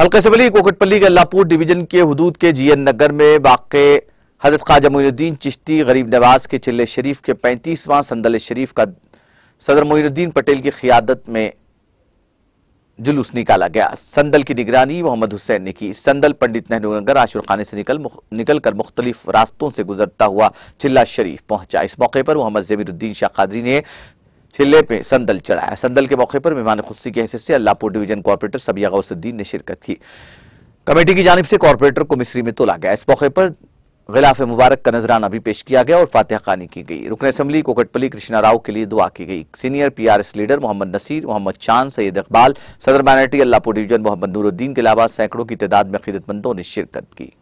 हल्का सबली कोकटपल्ली के अल्लापुर डिवीजन के हदूद के जीएन नगर में वाक़ हजरत ख्वाजा मोइनुद्दीन चिश्ती गरीब नवाज के चिल्ले शरीफ के पैंतीसवां संदल शरीफ का सदर मोइनुद्दीन पटेल की क्यादत में जुलूस निकाला गया संदल की निगरानी मोहम्मद हुसैन ने की संदल पंडित नेहरू नगर आशुर खाने से निकल मुख, निकल कर मुख्तलिफ रास्तों से गुजरता हुआ चिल्ला शरीफ पहुंचा इस मौके पर मोहम्मद जमीरुद्दीन शाह कादरी ने छिले पे संदल चढ़ाया संदल के मौके पर मेहमान खुशी की हैसियत से अल्लाहपुर डिवीजन कॉरपोरेटर सबिया गौसुद्दीन ने शिरकत की कमेटी की जानब से कॉरपोरेटर को मिस्री में तोला गया इस मौके पर गिलाफ मुबारक का नजराना भी पेश किया गया और फातह खानी की गई रुकन असम्बली कोकटपली कृष्णा राव के लिए दुआ की गई senior PRS leader Mohammed Naseer Mohammed Chand Syed Iqbal सदर माइनॉरिटी अल्लाहपुर डिवीजन मोहम्मद नूरुद्दीन के अलावा सैकड़ों की तादाद में खिदतमंदों ने शिरकत की